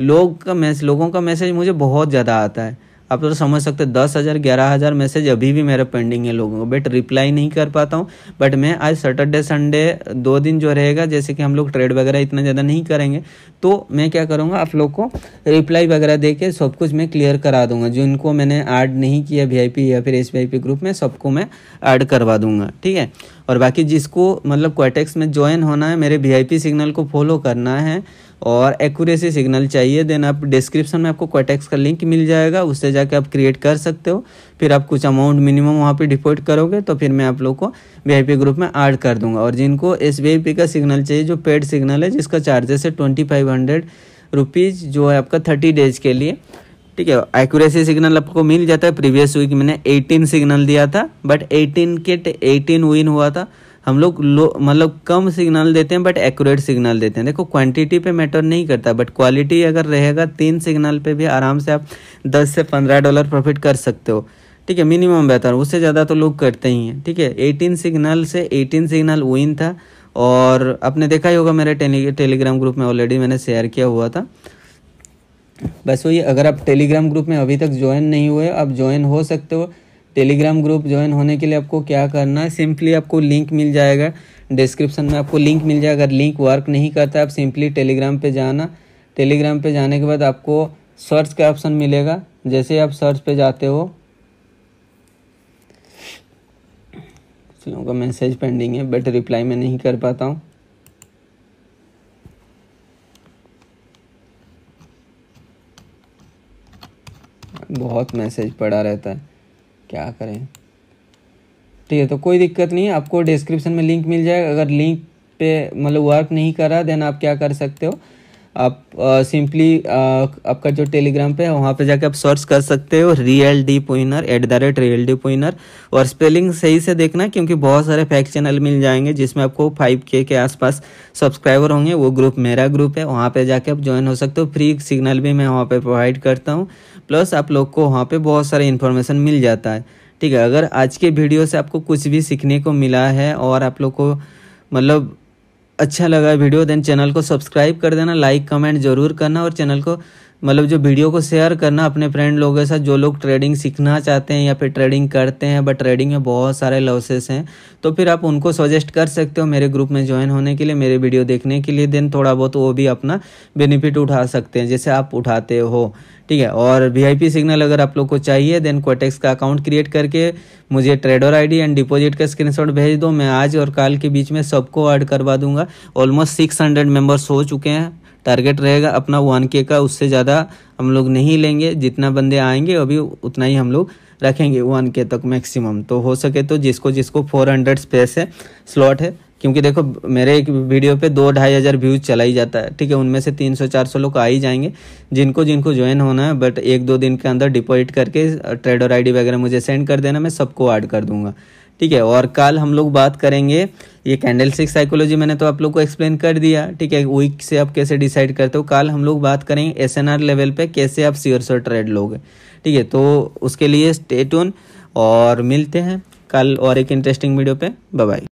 लोग का मैस लोगों का मैसेज मुझे बहुत ज़्यादा आता है आप तो समझ सकते दस हज़ार ग्यारह हज़ार मैसेज अभी भी मेरा पेंडिंग है लोगों को बट रिप्लाई नहीं कर पाता हूँ बट मैं आज सैटरडे संडे दो दिन जो रहेगा जैसे कि हम लोग ट्रेड वगैरह इतना ज़्यादा नहीं करेंगे तो मैं क्या करूँगा आप लोग को रिप्लाई वगैरह दे के सब कुछ मैं क्लियर करा दूंगा जिनको मैंने ऐड नहीं किया वी या फिर एस ग्रुप में सबको मैं ऐड करवा दूंगा ठीक है और बाकी जिसको मतलब क्वाटेक्स में ज्वाइन होना है मेरे वी सिग्नल को फॉलो करना है और एक्यूरेसी सिग्नल चाहिए देन आप डिस्क्रिप्शन में आपको कॉटेक्स का लिंक मिल जाएगा उससे जाके आप क्रिएट कर सकते हो फिर आप कुछ अमाउंट मिनिमम वहाँ पे डिपोजिट करोगे तो फिर मैं आप लोग को वी ग्रुप में ऐड कर दूंगा और जिनको एस का सिग्नल चाहिए जो पेड सिग्नल है जिसका चार्जेस है ट्वेंटी फाइव हंड्रेड रुपीज़ जो है आपका थर्टी डेज के लिए ठीक है एक्यूरेसी सिग्नल आपको मिल जाता है प्रीवियस वीक मैंने एटीन सिग्नल दिया था बट एटीन के एटीन विन हुआ था हम लोग लो मतलब कम सिग्नल देते हैं बट एक्यूरेट सिग्नल देते हैं देखो क्वांटिटी पे मैटर नहीं करता बट क्वालिटी अगर रहेगा तीन सिग्नल पे भी आराम से आप दस से पंद्रह डॉलर प्रॉफिट कर सकते हो ठीक है मिनिमम बेहतर उससे ज़्यादा तो लोग करते ही हैं ठीक है एटीन सिग्नल से एटीन सिग्नल विन था और आपने देखा ही होगा मेरे टेलीग्राम ग्रुप में ऑलरेडी मैंने शेयर किया हुआ था बस वही अगर आप टेलीग्राम ग्रुप में अभी तक ज्वाइन नहीं हुए आप ज्वाइन हो सकते हो टेलीग्राम ग्रुप ज्वाइन होने के लिए आपको क्या करना है सिंपली आपको लिंक मिल जाएगा डिस्क्रिप्शन में आपको लिंक मिल जाएगा अगर लिंक वर्क नहीं करता आप सिंपली टेलीग्राम पे जाना टेलीग्राम पे जाने के बाद आपको सर्च का ऑप्शन मिलेगा जैसे आप सर्च पे जाते हो लोगों का मैसेज पेंडिंग है बट रिप्लाई मैं नहीं कर पाता हूँ बहुत मैसेज पड़ा रहता है क्या करें ठीक है तो कोई दिक्कत नहीं है आपको डिस्क्रिप्शन में लिंक मिल जाएगा अगर लिंक पे मतलब वर्क नहीं करा देन आप क्या कर सकते हो आप सिंपली आपका जो टेलीग्राम पे है वहाँ पे जाके आप सर्च कर सकते हो रियल डी पोइनर at the rate real D पोइनर और स्पेलिंग सही से देखना क्योंकि बहुत सारे फैक्स चैनल मिल जाएंगे जिसमें आपको फाइव के के आसपास सब्सक्राइबर होंगे वो ग्रुप मेरा ग्रुप है वहाँ पे जाके आप ज्वाइन हो सकते हो फ्री सिग्नल भी मैं वहाँ पे प्रोवाइड करता हूँ प्लस आप लोग को वहाँ पे बहुत सारे इन्फॉर्मेशन मिल जाता है ठीक है अगर आज के वीडियो से आपको कुछ भी सीखने को मिला है और आप लोग को मतलब अच्छा लगा वीडियो देन चैनल को सब्सक्राइब कर देना लाइक कमेंट जरूर करना और चैनल को मतलब जो वीडियो को शेयर करना अपने फ्रेंड लोगों के साथ जो लोग ट्रेडिंग सीखना चाहते हैं या फिर ट्रेडिंग करते हैं बट ट्रेडिंग में बहुत सारे लॉसेस हैं तो फिर आप उनको सजेस्ट कर सकते हो मेरे ग्रुप में ज्वाइन होने के लिए मेरे वीडियो देखने के लिए देन थोड़ा बहुत वो भी अपना बेनिफिट उठा सकते हैं जैसे आप उठाते हो ठीक है और वी सिग्नल अगर आप लोग को चाहिए देन कोटेक्स का अकाउंट क्रिएट करके मुझे ट्रेडर आईडी एंड डिपॉजिट का स्क्रीनशॉट भेज दो मैं आज और कल के बीच में सबको ऐड करवा दूंगा ऑलमोस्ट सिक्स हंड्रेड मेम्बर्स हो चुके हैं टारगेट रहेगा अपना वन के का उससे ज़्यादा हम लोग नहीं लेंगे जितना बंदे आएंगे अभी उतना ही हम लोग रखेंगे वन के तक मैक्सिमम तो हो सके तो जिसको जिसको फोर हंड्रेड स्पेस है स्लॉट है क्योंकि देखो मेरे एक वीडियो पे दो ढाई हज़ार व्यूज़ चला ही जाता है ठीक है उनमें से तीन सौ चार सौ लोग आ ही जाएंगे जिनको जिनको ज्वाइन होना है बट एक दो दिन के अंदर डिपॉजिट करके ट्रेडर आईडी वगैरह मुझे सेंड कर देना मैं सबको ऐड कर दूंगा ठीक है और कल हम लोग बात करेंगे ये कैंडल सिक्स साइकोलॉजी मैंने तो आप लोग को एक्सप्लेन कर दिया ठीक है वीक से आप कैसे डिसाइड करते हो कल हम लोग बात करेंगे एस लेवल पे कैसे आप सीयर सर ट्रेड लोगे ठीक है तो उसके लिए स्टेट और मिलते हैं कल और एक इंटरेस्टिंग वीडियो पे बाय